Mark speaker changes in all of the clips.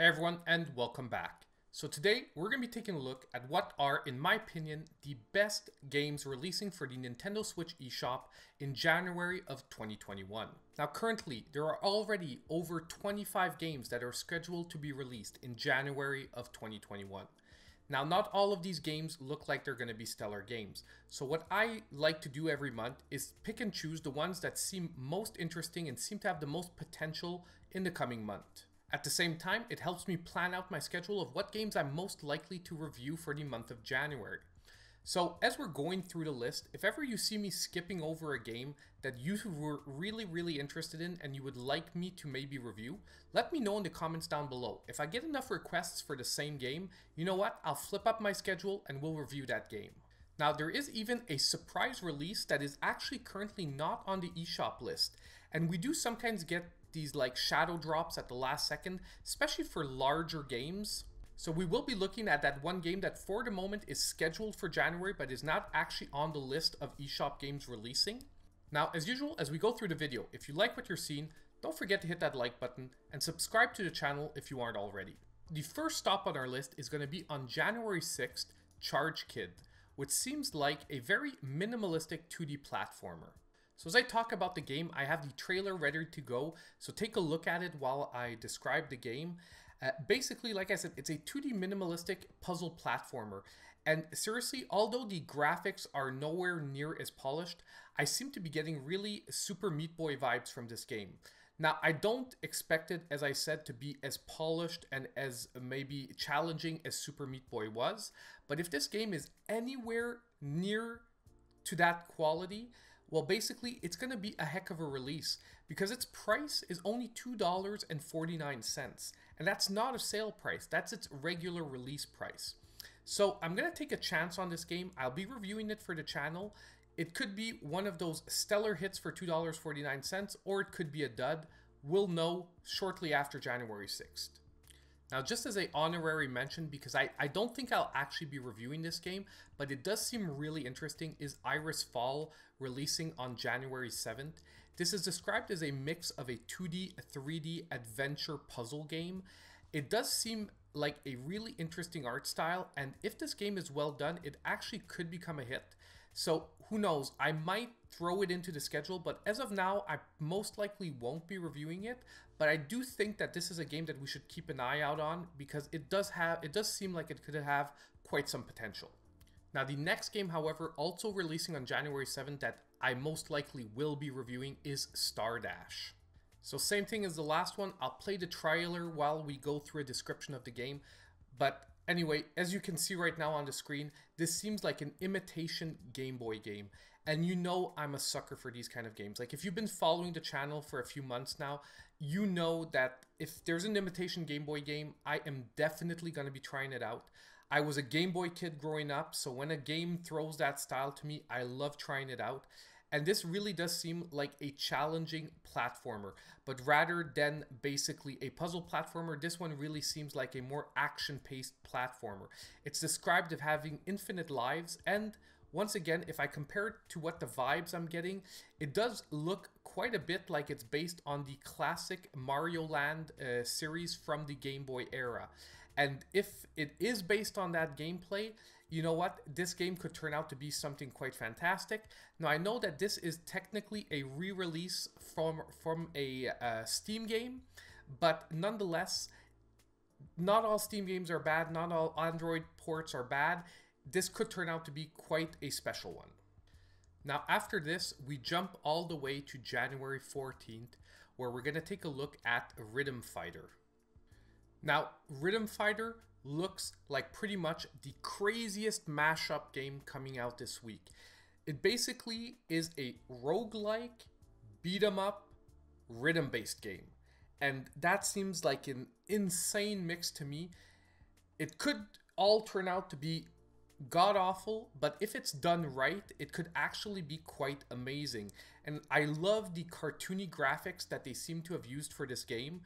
Speaker 1: Hey everyone and welcome back. So today we're going to be taking a look at what are, in my opinion, the best games releasing for the Nintendo Switch eShop in January of 2021. Now currently, there are already over 25 games that are scheduled to be released in January of 2021. Now, not all of these games look like they're going to be stellar games. So what I like to do every month is pick and choose the ones that seem most interesting and seem to have the most potential in the coming month. At the same time, it helps me plan out my schedule of what games I'm most likely to review for the month of January. So as we're going through the list, if ever you see me skipping over a game that you were really, really interested in and you would like me to maybe review, let me know in the comments down below. If I get enough requests for the same game, you know what, I'll flip up my schedule and we'll review that game. Now there is even a surprise release that is actually currently not on the eShop list, and we do sometimes get these like shadow drops at the last second, especially for larger games. So we will be looking at that one game that for the moment is scheduled for January but is not actually on the list of eShop games releasing. Now, as usual, as we go through the video, if you like what you're seeing, don't forget to hit that like button and subscribe to the channel if you aren't already. The first stop on our list is going to be on January 6th, Charge Kid, which seems like a very minimalistic 2D platformer. So as I talk about the game, I have the trailer ready to go. So take a look at it while I describe the game. Uh, basically, like I said, it's a 2D minimalistic puzzle platformer. And seriously, although the graphics are nowhere near as polished, I seem to be getting really Super Meat Boy vibes from this game. Now, I don't expect it, as I said, to be as polished and as maybe challenging as Super Meat Boy was, but if this game is anywhere near to that quality, well, basically, it's going to be a heck of a release because its price is only $2.49. And that's not a sale price, that's its regular release price. So I'm going to take a chance on this game. I'll be reviewing it for the channel. It could be one of those stellar hits for $2.49 or it could be a dud. We'll know shortly after January 6th. Now, just as a honorary mention, because I, I don't think I'll actually be reviewing this game, but it does seem really interesting, is Iris Fall, releasing on January 7th. This is described as a mix of a 2D, 3D adventure puzzle game. It does seem like a really interesting art style, and if this game is well done, it actually could become a hit. So who knows, I might throw it into the schedule, but as of now, I most likely won't be reviewing it. But I do think that this is a game that we should keep an eye out on because it does have, it does seem like it could have quite some potential. Now the next game, however, also releasing on January 7th that I most likely will be reviewing is Star Dash. So same thing as the last one, I'll play the trailer while we go through a description of the game, but Anyway, as you can see right now on the screen, this seems like an imitation Game Boy game. And you know I'm a sucker for these kind of games. Like if you've been following the channel for a few months now, you know that if there's an imitation Game Boy game, I am definitely going to be trying it out. I was a Game Boy kid growing up, so when a game throws that style to me, I love trying it out. And this really does seem like a challenging platformer, but rather than basically a puzzle platformer, this one really seems like a more action-paced platformer. It's described of having infinite lives and once again, if I compare it to what the vibes I'm getting, it does look quite a bit like it's based on the classic Mario Land uh, series from the Game Boy era. And if it is based on that gameplay, you know what? This game could turn out to be something quite fantastic. Now, I know that this is technically a re-release from, from a uh, Steam game, but nonetheless, not all Steam games are bad, not all Android ports are bad. This could turn out to be quite a special one. Now, after this, we jump all the way to January 14th, where we're going to take a look at Rhythm Fighter. Now, Rhythm Fighter looks like pretty much the craziest mashup game coming out this week. It basically is a roguelike, beat 'em up, rhythm based game. And that seems like an insane mix to me. It could all turn out to be god awful, but if it's done right, it could actually be quite amazing. And I love the cartoony graphics that they seem to have used for this game.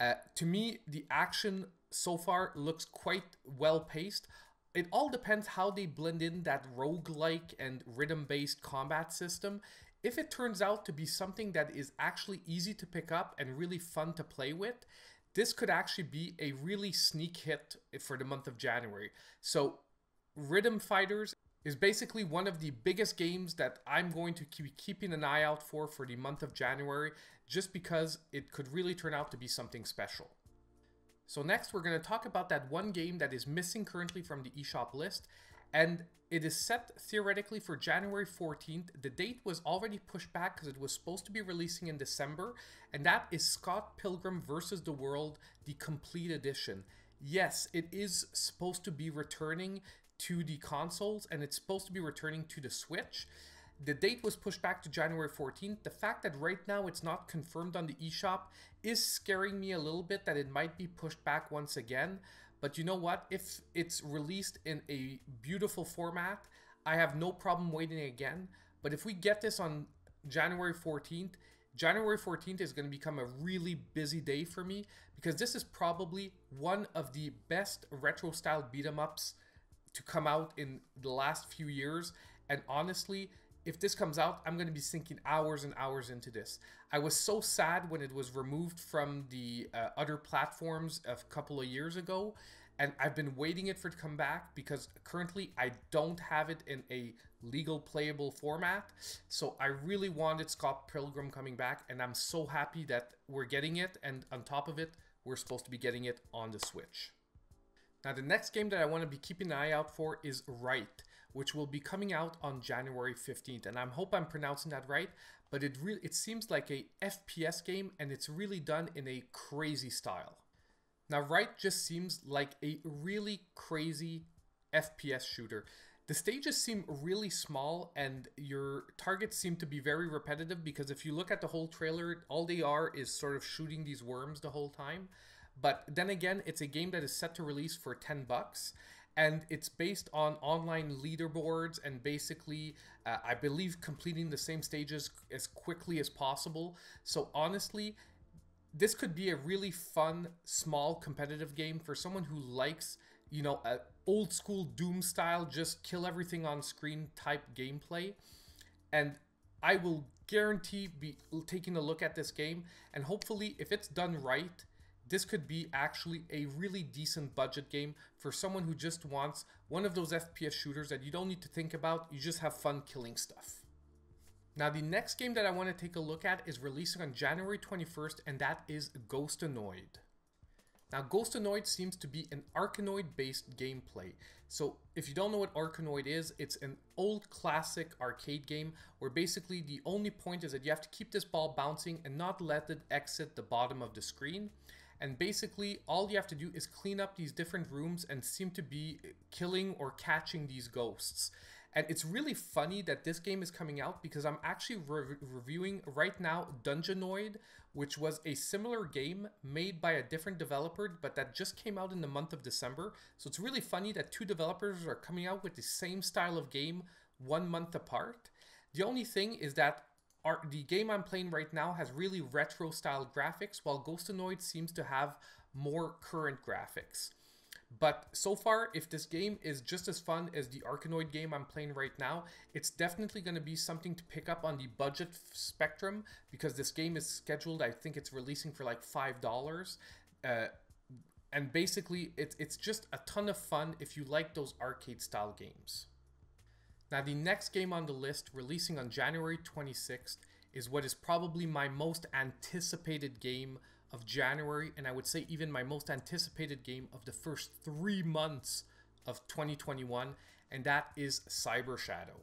Speaker 1: Uh, to me, the action so far looks quite well paced. It all depends how they blend in that roguelike and rhythm-based combat system. If it turns out to be something that is actually easy to pick up and really fun to play with, this could actually be a really sneak hit for the month of January. So Rhythm Fighters is basically one of the biggest games that I'm going to keep keeping an eye out for for the month of January, just because it could really turn out to be something special. So next, we're going to talk about that one game that is missing currently from the eShop list, and it is set theoretically for January 14th. The date was already pushed back because it was supposed to be releasing in December, and that is Scott Pilgrim versus the World, the complete edition. Yes, it is supposed to be returning to the consoles and it's supposed to be returning to the Switch. The date was pushed back to January 14th. The fact that right now it's not confirmed on the eShop is scaring me a little bit that it might be pushed back once again. But you know what? If it's released in a beautiful format, I have no problem waiting again. But if we get this on January 14th, January 14th is going to become a really busy day for me because this is probably one of the best retro style beat 'em ups to come out in the last few years. And honestly, if this comes out, I'm going to be sinking hours and hours into this. I was so sad when it was removed from the uh, other platforms a couple of years ago, and I've been waiting it for it to come back because currently I don't have it in a legal playable format. So I really wanted Scott Pilgrim coming back, and I'm so happy that we're getting it. And on top of it, we're supposed to be getting it on the Switch. Now the next game that I want to be keeping an eye out for is Right, which will be coming out on January 15th. And I hope I'm pronouncing that right, but it really it seems like a FPS game and it's really done in a crazy style. Now Right just seems like a really crazy FPS shooter. The stages seem really small and your targets seem to be very repetitive because if you look at the whole trailer, all they are is sort of shooting these worms the whole time. But then again, it's a game that is set to release for 10 bucks and it's based on online leaderboards and basically uh, I believe completing the same stages as quickly as possible. So honestly, this could be a really fun small competitive game for someone who likes you know a old school doom style just kill everything on screen type gameplay and i will guarantee be taking a look at this game and hopefully if it's done right this could be actually a really decent budget game for someone who just wants one of those FPS shooters that you don't need to think about, you just have fun killing stuff. Now the next game that I want to take a look at is releasing on January 21st and that is Ghost Annoyed. Now Ghost Annoyed seems to be an Arkanoid based gameplay. So if you don't know what Arkanoid is, it's an old classic arcade game where basically the only point is that you have to keep this ball bouncing and not let it exit the bottom of the screen. And basically, all you have to do is clean up these different rooms and seem to be killing or catching these ghosts. And it's really funny that this game is coming out because I'm actually re reviewing right now Dungeonoid, which was a similar game made by a different developer, but that just came out in the month of December. So it's really funny that two developers are coming out with the same style of game one month apart. The only thing is that the game I'm playing right now has really retro style graphics, while Ghostonoid seems to have more current graphics. But so far, if this game is just as fun as the Arkanoid game I'm playing right now, it's definitely going to be something to pick up on the budget spectrum because this game is scheduled, I think it's releasing for like $5. Uh, and basically, it, it's just a ton of fun if you like those arcade style games. Now, the next game on the list, releasing on January 26th, is what is probably my most anticipated game of January, and I would say even my most anticipated game of the first three months of 2021, and that is Cyber Shadow.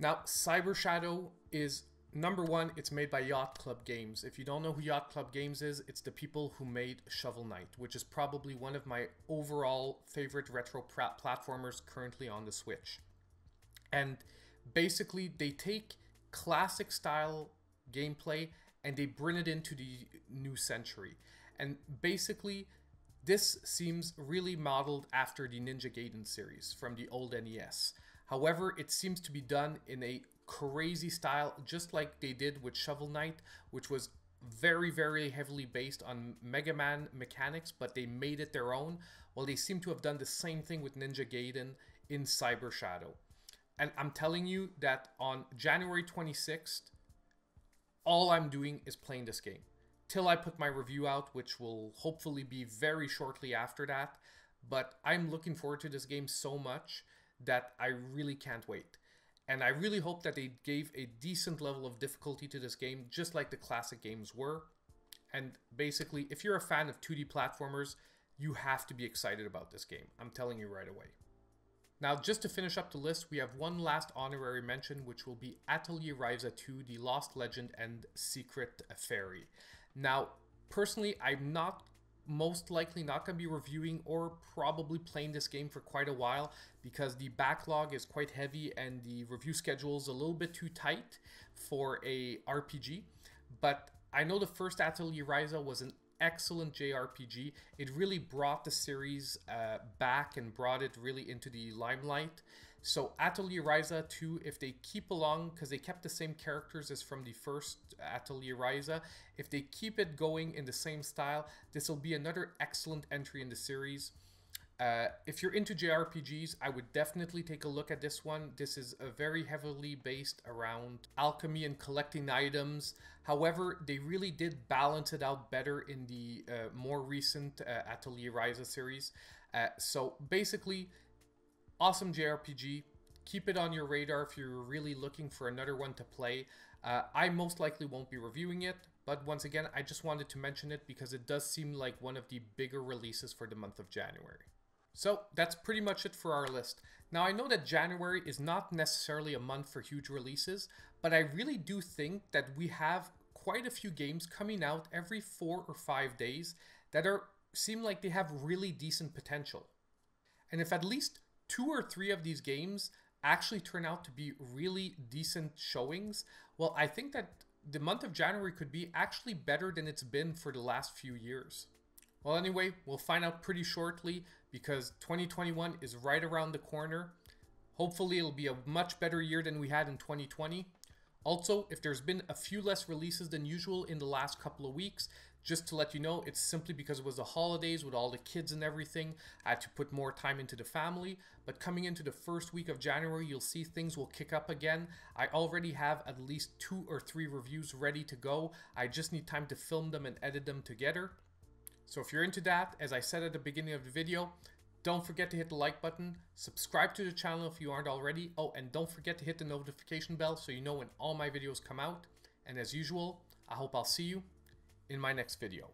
Speaker 1: Now, Cyber Shadow is number one, it's made by Yacht Club Games. If you don't know who Yacht Club Games is, it's the people who made Shovel Knight, which is probably one of my overall favorite retro platformers currently on the Switch. And basically, they take classic style gameplay and they bring it into the new century. And basically, this seems really modeled after the Ninja Gaiden series from the old NES. However, it seems to be done in a crazy style, just like they did with Shovel Knight, which was very, very heavily based on Mega Man mechanics, but they made it their own. Well, they seem to have done the same thing with Ninja Gaiden in Cyber Shadow. And I'm telling you that on January 26th, all I'm doing is playing this game till I put my review out, which will hopefully be very shortly after that. But I'm looking forward to this game so much that I really can't wait. And I really hope that they gave a decent level of difficulty to this game, just like the classic games were. And basically, if you're a fan of 2D platformers, you have to be excited about this game. I'm telling you right away. Now, just to finish up the list, we have one last honorary mention, which will be Atelier Riza 2, The Lost Legend, and Secret Fairy. Now, personally, I'm not most likely not going to be reviewing or probably playing this game for quite a while because the backlog is quite heavy and the review schedule is a little bit too tight for a RPG. But I know the first Atelier Riza was an excellent JRPG. It really brought the series uh, back and brought it really into the limelight. So Atelier Ryza 2, if they keep along, because they kept the same characters as from the first Atelier Ryza, if they keep it going in the same style, this will be another excellent entry in the series. Uh, if you're into JRPGs, I would definitely take a look at this one. This is very heavily based around alchemy and collecting items. However, they really did balance it out better in the uh, more recent uh, Atelier Ryza series. Uh, so basically, awesome JRPG. Keep it on your radar if you're really looking for another one to play. Uh, I most likely won't be reviewing it, but once again, I just wanted to mention it because it does seem like one of the bigger releases for the month of January. So that's pretty much it for our list. Now I know that January is not necessarily a month for huge releases, but I really do think that we have quite a few games coming out every four or five days that are seem like they have really decent potential. And if at least two or three of these games actually turn out to be really decent showings, well, I think that the month of January could be actually better than it's been for the last few years. Well, anyway, we'll find out pretty shortly because 2021 is right around the corner. Hopefully, it'll be a much better year than we had in 2020. Also, if there's been a few less releases than usual in the last couple of weeks, just to let you know, it's simply because it was the holidays with all the kids and everything. I had to put more time into the family, but coming into the first week of January, you'll see things will kick up again. I already have at least two or three reviews ready to go. I just need time to film them and edit them together. So if you're into that, as I said at the beginning of the video, don't forget to hit the like button, subscribe to the channel if you aren't already. Oh, and don't forget to hit the notification bell so you know when all my videos come out. And as usual, I hope I'll see you in my next video.